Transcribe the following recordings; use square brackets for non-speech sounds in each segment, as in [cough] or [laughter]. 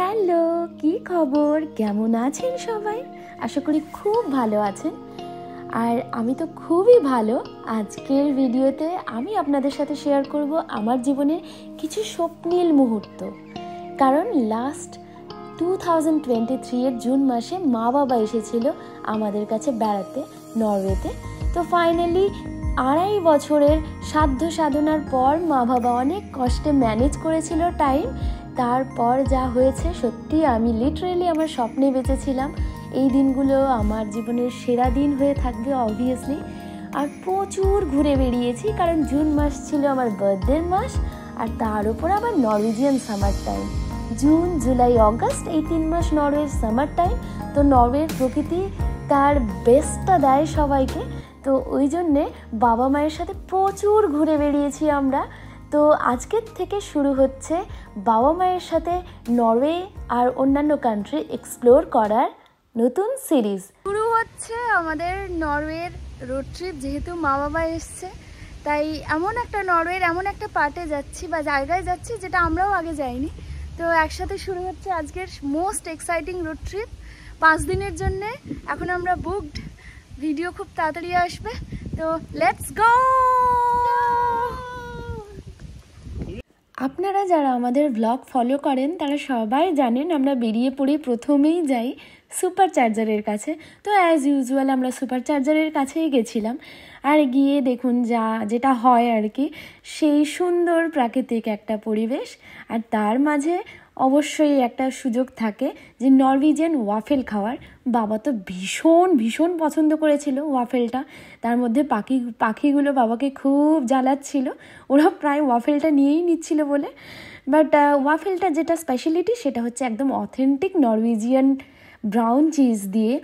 hello কি খবর কেমন আছেন সবাই আশা করি খুব ভালো আছেন আর আমি তো খুবই ভালো আজকের ভিডিওতে আমি আপনাদের সাথে শেয়ার করব আমার জীবনের কিছু স্বপ্নীল মুহূর্ত কারণ last two thousand twenty three এর জুন মাসে মা বাবা এসেছিল আমাদের কাছে বেড়াতে নরওয়েতে তো ফাইনালি আড়াই বছরের সাধ্য সাধনার পর মা বাবা অনেক কষ্টে ম্যানেজ করেছিল টাইম তারপর যা হয়েছে সত্যি আমি লিটারেলি আমার স্বপ্নে বেঁচেছিলাম এই দিনগুলো আমার জীবনের সেরা দিন হয়ে থাকবে অবভিয়াসলি আর প্রচুর ঘুরে বেরিয়েছি কারণ জুন মাস ছিল আমার বার্থডের মাস আর তার উপর আবার Norwegian summer time June July August এই তিন মাস নরওয়ের সামার টাইম তো নরওয়ের প্রকৃতি তার বেস্টটা দেয় সবাইকে তো ওই জন্যে বাবা মায়ের সাথে প্রচুর ঘুরে বেরিয়েছি আমরা তো আজকের থেকে শুরু হচ্ছে বাবা মায়ের সাথে নরওয়ে আর অন্যান্য কান্ট্রি এক্সপ্লোর করার নতুন সিরিজ শুরু হচ্ছে আমাদের নরওয়ের রোড ট্রিপ যেহেতু মা বাবা এসছে তাই এমন একটা নরওয়ের এমন একটা পার্টে যাচ্ছি বা জায়গায় যাচ্ছি যেটা আমরাও আগে যাইনি তো একসাথে শুরু হচ্ছে আজকের মোস্ট এক্সাইটিং রোড ট্রিপ পাঁচ দিনের জন্য এখন আমরা বুকড ভিডিও খুব তাড়াতাড়ি আসবে তো লেটস গো আপনারা যারা আমাদের ব্লগ ফলো করেন তারা সবাই জানেন আমরা বেরিয়ে পড়ে প্রথমেই যাই সুপার চার্জারের কাছে তো অ্যাজ ইউজুয়াল আমরা সুপার চার্জারের কাছেই গেছিলাম আর গিয়ে দেখুন যা যেটা হয় আর কি সেই সুন্দর প্রাকৃতিক একটা পরিবেশ আর তার মাঝে অবশ্যই একটা সুযোগ থাকে যে নরওয়েজিয়ান ওয়াফেল খাওয়ার বাবা তো ভীষণ ভীষণ পছন্দ করেছিল ওয়াফেলটা তার মধ্যে পাখি পাখিগুলো বাবাকে খুব জ্বালাচ্ছিল ওরা প্রায় ওয়াফেলটা নিয়েই নিচ্ছিল বলে বাট ওয়াফেলটা যেটা স্পেশালিটি সেটা হচ্ছে একদম অথেন্টিক নরওয়েজিয়ান ব্রাউন চিজ দিয়ে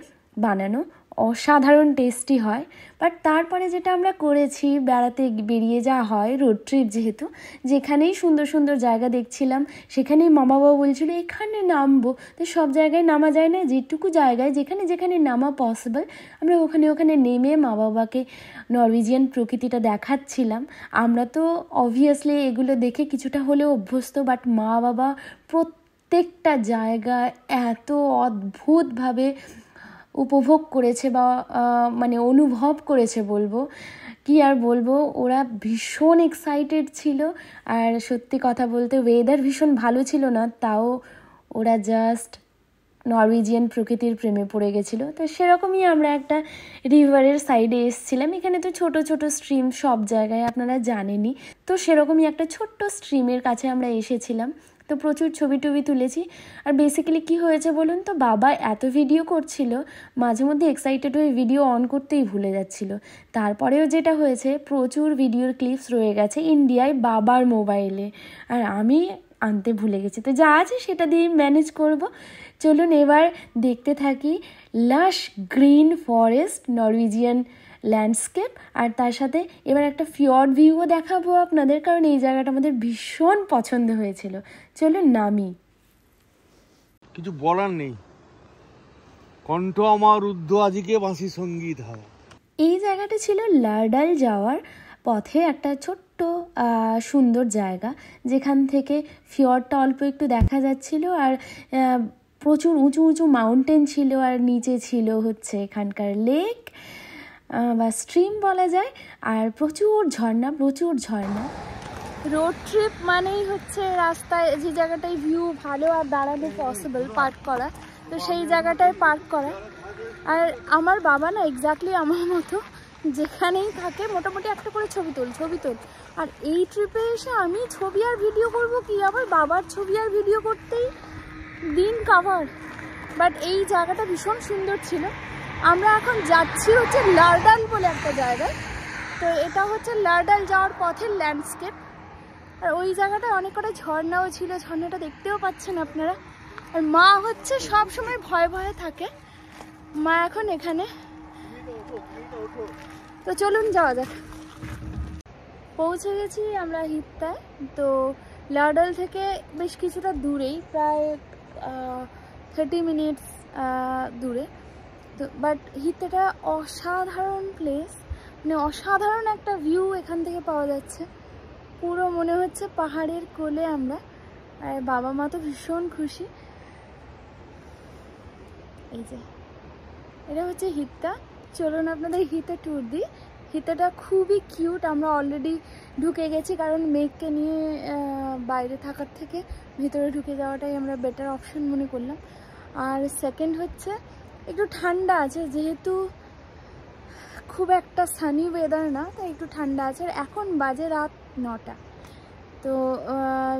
বানানো অসাধারণ টেস্টি হয় বাট তারপরে যেটা আমরা করেছি বেড়াতে বেরিয়ে যাওয়া হয় রোড ট্রিপ যেহেতু যেখানেই সুন্দর সুন্দর জায়গা দেখছিলাম সেখানেই মামা বাবা বলছিল এখানে নামবো তো সব জায়গায় নামা যায় না যেটুকু জায়গায় যেখানে যেখানে নামা পসিবল আমরা ওখানে ওখানে নেমে মা বাবাকে নরওয়েজিয়ান প্রকৃতিটা দেখাচ্ছিলাম আমরা তো অবভিয়াসলি এগুলো দেখে কিছুটা হলেও অভ্যস্ত বাট মা বাবা প্রত্যেকটা জায়গা এত অদ্ভুতভাবে উপভোগ করেছে বা মানে অনুভব করেছে বলবো কি আর বলবো ওরা ভীষণ এক্সাইটেড ছিল আর সত্যি কথা বলতে ওয়েদার ভীষণ ভালো ছিল না তাও ওরা জাস্ট নরওয়েজিয়ান প্রকৃতির প্রেমে পড়ে গেছিল তো সেরকমই আমরা একটা রিভারের সাইডে এসেছিলাম এখানে তো ছোট ছোট স্ট্রিম সব জায়গায় আপনারা জানেনই তো সেরকমই একটা ছোট্ট স্ট্রিমের কাছে আমরা এসেছিলাম তো প্রচুর ছবি টবি তুলেছি আর বেসিক্যালি কি হয়েছে বলুন তো বাবা এত ভিডিও করছিল মাঝে মধ্যে এক্সাইটেড হয়ে ভিডিও অন করতেই ভুলে যাচ্ছিল তারপরেও যেটা হয়েছে প্রচুর ভিডিওর ক্লিপস রয়ে গেছে ইন্ডিয়ায় বাবার মোবাইলে আর আমি আনতে ভুলে গেছি তো যা আছে সেটা দিয়ে ম্যানেজ করব চলুন এবার দেখতে থাকি lush green forest Norwegian landscape আর তার সাথে এবার একটা ফিওর ভিউও দেখাবো আপনাদের কারণ এই জায়গাটা আমাদের ভীষণ পছন্দ হয়েছিল চলো নামি কিছু বলার নেই কণ্ঠ আমার উদ্ধ আজকে বাঁশি সঙ্গীত হয় এই জায়গাটা ছিল লার্ডাল যাওয়ার পথে একটা ছোট্ট সুন্দর জায়গা যেখান থেকে ফিওরটা অল্প একটু দেখা যাচ্ছিল আর প্রচুর উঁচু উঁচু মাউন্টেন ছিল আর নিচে ছিল হচ্ছে এখানকার লেক বা স্ট্রিম বলা যায় আর প্রচুর ঝর্ণা প্রচুর ঝর্ণা রোড ট্রিপ মানেই হচ্ছে রাস্তায় যে জায়গাটায় ভিউ ভালো আর দাঁড়ানো পসিবল পার্ক করা তো সেই জায়গাটায় পার্ক করা আর আমার বাবা না এক্স্যাক্টলি আমার মতো যেখানেই থাকে মোটামুটি একটা করে ছবি তোল ছবি তোল আর এই ট্রিপে এসে আমি ছবি আর ভিডিও করব কি আমার বাবার ছবি আর ভিডিও করতেই দিন কাভার বাট এই জায়গাটা ভীষণ সুন্দর ছিল আমরা এখন যাচ্ছি হচ্ছে লার্ডাল বলে একটা জায়গায় তো এটা হচ্ছে লার্ডাল যাওয়ার পথের ল্যান্ডস্কেপ আর ওই জায়গাটায় অনেক কটা ঝর্ণাও ছিল ঝর্ণাটা দেখতেও পাচ্ছেন আপনারা আর মা হচ্ছে সব সময় ভয়ে ভয়ে থাকে মা এখন এখানে তো চলুন যাওয়া যাক পৌঁছে গেছি আমরা হিপ্তায় তো লাডাল থেকে বেশ কিছুটা দূরেই প্রায় থার্টি মিনিটস দূরে তো বাট হিতেটা অসাধারণ প্লেস মানে অসাধারণ একটা ভিউ এখান থেকে পাওয়া যাচ্ছে পুরো মনে হচ্ছে পাহাড়ের কোলে আমরা আর বাবা মা তো ভীষণ খুশি এই যে এটা হচ্ছে হিত্তা চলুন আপনাদের হিতে ট্যুর দিই হিতাটা খুবই কিউট আমরা অলরেডি ঢুকে গেছি কারণ মেঘকে নিয়ে বাইরে থাকার থেকে ভিতরে ঢুকে যাওয়াটাই আমরা বেটার অপশন মনে করলাম আর সেকেন্ড হচ্ছে একটু ঠান্ডা আছে যেহেতু খুব একটা সানি ওয়েদার না তাই একটু ঠান্ডা আছে আর এখন বাজে রাত নটা তো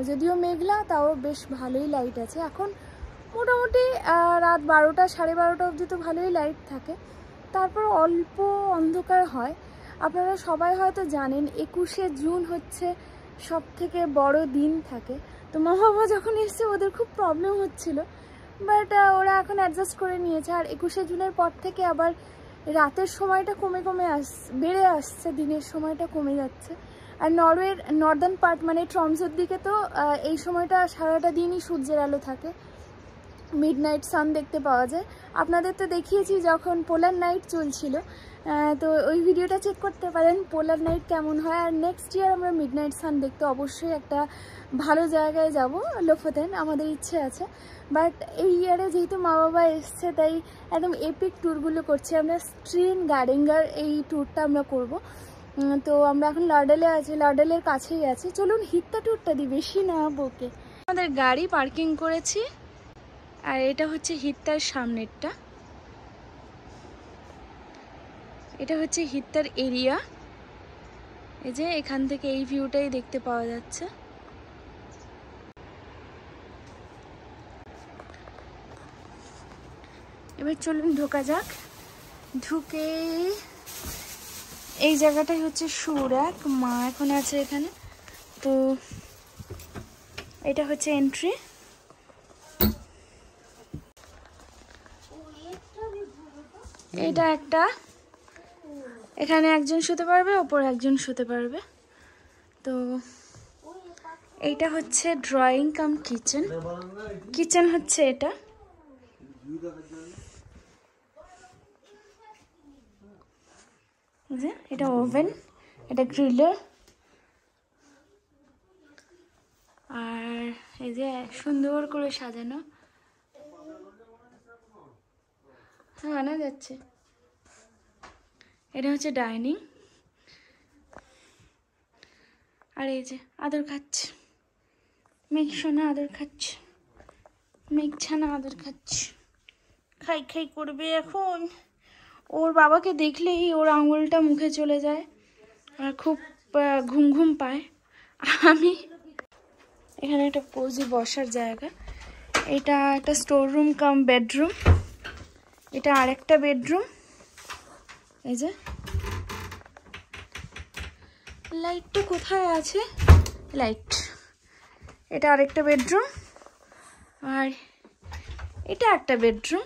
যদিও মেঘলা তাও বেশ ভালোই লাইট আছে এখন মোটামুটি রাত বারোটা সাড়ে বারোটা অবধি তো ভালোই লাইট থাকে তারপর অল্প অন্ধকার হয় আপনারা সবাই হয়তো জানেন একুশে জুন হচ্ছে সব থেকে বড় দিন থাকে তো মা বাবা যখন এসছে ওদের খুব প্রবলেম হচ্ছিলো বাট ওরা এখন অ্যাডজাস্ট করে নিয়েছে আর একুশে জুনের পর থেকে আবার রাতের সময়টা কমে কমে আস বেড়ে আসছে দিনের সময়টা কমে যাচ্ছে আর নরওয়ের নর্দার্ন পার্ট মানে ট্রমসের দিকে তো এই সময়টা সারাটা দিনই সূর্যের আলো থাকে মিড নাইট সান দেখতে পাওয়া যায় আপনাদের তো দেখিয়েছি যখন পোলার নাইট চলছিল তো ওই ভিডিওটা চেক করতে পারেন পোলার নাইট কেমন হয় আর নেক্সট ইয়ার আমরা মিড নাইট সান দেখতে অবশ্যই একটা ভালো জায়গায় যাব লোফোতেন আমাদের ইচ্ছে আছে বাট এই ইয়ারে যেহেতু মা বাবা এসছে তাই একদম এপিক ট্যুরগুলো করছি আমরা স্ট্রিন গার্ডেঙ্গার এই ট্যুরটা আমরা করব তো আমরা এখন লাডেলে আছি লাডেলের কাছেই আছি চলুন হিত্তা ট্যুরটা দিই বেশি না বকে আমাদের গাড়ি পার্কিং করেছি আর এটা হচ্ছে হিত্তার সামনেরটা এটা হচ্ছে হিত্তার এরিয়া এই যে এখান থেকে এই ভিউটাই দেখতে পাওয়া যাচ্ছে এবার চলুন ঢোকা যাক ঢুকে এই জায়গাটাই হচ্ছে সুরাক মা এখন আছে এখানে তো এটা হচ্ছে এন্ট্রি এটা একটা এখানে একজন শুতে পারবে ওপর একজন শুতে পারবে তো এইটা হচ্ছে ড্রয়িং কাম কিচেন কিচেন হচ্ছে এটা এটা ওভেন এটা গ্রিলার আর এই যে সুন্দর করে সাজানো হ্যাঁ, আনা যাচ্ছে এটা হচ্ছে ডাইনিং আর এই যে আদর খাচ্ছে মেঘ সোনা আদর খাচ্ছে মেঘ ছানা আদর খাচ্ছে খাই খাই করবে এখন ওর বাবাকে দেখলেই ওর আঙুলটা মুখে চলে যায় আর খুব ঘুম ঘুম পায় আমি এখানে একটা পোজি বসার জায়গা এটা একটা স্টোর রুম কাম বেডরুম এটা আরেকটা বেডরুম এই যে লাইটটা কোথায় আছে লাইট এটা আরেকটা বেডরুম আর এটা একটা বেডরুম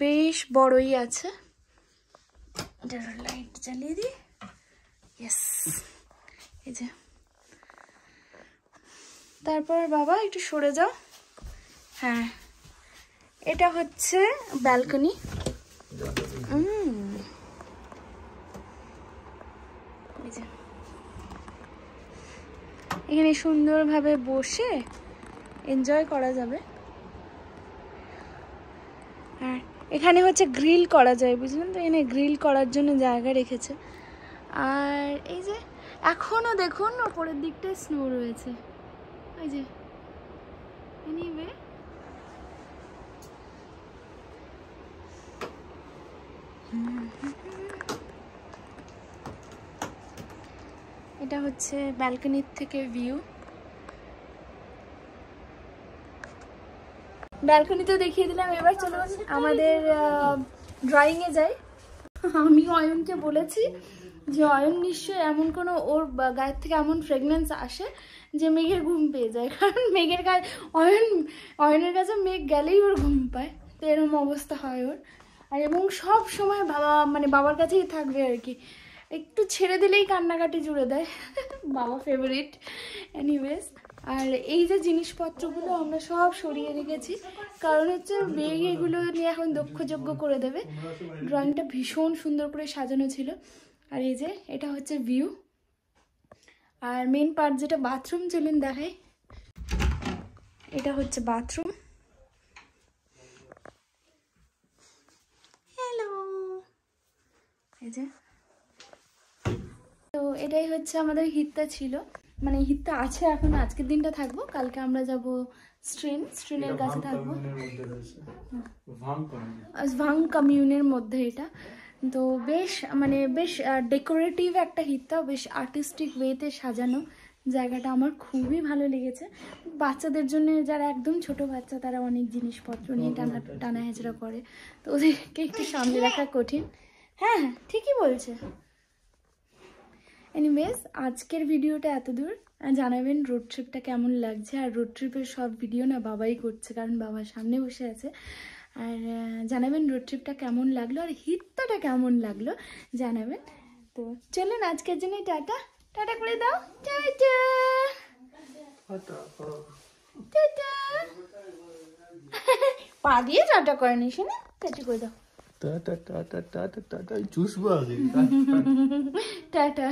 বেশ বড়ই আছে এটা লাইট জ্বালিয়ে দিই ইয়েস এই যে তারপর বাবা একটু সরে যাও হ্যাঁ এটা হচ্ছে ব্যালকনি এখানে সুন্দরভাবে বসে এনজয় করা যাবে আর এখানে হচ্ছে গ্রিল করা যায় বুঝলেন তো এখানে গ্রিল করার জন্য জায়গা রেখেছে আর এই যে এখনও দেখুন ওপরের দিকটায় স্নো রয়েছে ওই যে এনিওয়ে এটা হচ্ছে ব্যালকনির থেকে ভিউ ব্যালকনিতে দেখিয়ে দিলাম এবার চলুন আমাদের ড্রয়িংয়ে যাই আমি অয়নকে বলেছি যে অয়ন নিশ্চয়ই এমন কোনো ওর গায়ের থেকে এমন ফ্রেগনেন্স আসে যে মেঘের ঘুম পেয়ে যায় [laughs] কারণ মেঘের গায়ে অয়ন অয়নের কাছে মেঘ গেলেই ওর ঘুম পায় তো এরকম অবস্থা হয় ওর আর এবং সব সময় বাবা মানে বাবার কাছেই থাকবে আর কি একটু ছেড়ে দিলেই কান্নাকাটি জুড়ে দেয় [laughs] বাবা ফেভারিট এনিওয়েজ আর এই যে জিনিসপত্রগুলো আমরা সব সরিয়ে রেখেছি কারণ হচ্ছে বেগ এগুলো নিয়ে এখন দক্ষযোগ্য করে দেবে ড্রয়িংটা ভীষণ সুন্দর করে সাজানো ছিল আর এই যে এটা হচ্ছে ভিউ আর মেন পার্ট যেটা বাথরুম চলেন দেখায় এটা হচ্ছে বাথরুম তো এটাই হচ্ছে আমাদের হিতটা ছিল মানে হিতটা আছে এখন আজকের দিনটা থাকবো কালকে আমরা যাব স্ট্রিন স্ট্রিনের কাছে থাকবো ভাং কমিউনের মধ্যে এটা তো বেশ মানে বেশ ডেকোরেটিভ একটা হিতটা বেশ আর্টিস্টিক ওয়েতে সাজানো জায়গাটা আমার খুবই ভালো লেগেছে বাচ্চাদের জন্য যারা একদম ছোট বাচ্চা তারা অনেক জিনিসপত্র নিয়ে টানা টানা হেঁচড়া করে তো ওদেরকে একটু সামনে রাখা কঠিন হ্যাঁ হ্যাঁ ঠিকই বলছে এনিওয়েজ আজকের ভিডিওটা এত দূর জানাবেন রোড ট্রিপটা কেমন লাগছে আর রোড ট্রিপের সব ভিডিও না বাবাই করছে কারণ বাবা সামনে বসে আছে আর জানাবেন রোড ট্রিপটা কেমন লাগলো আর হিটটাটা কেমন লাগলো জানাবেন তো চলুন আজকের জন্য টাটা টাটা করে দাও টাটা টাটা [laughs] পা দিয়ে টাটা করেনি শুনে টাটা করে দাও टाटा टाटा टाटा टाटा चूस बा गई टाटा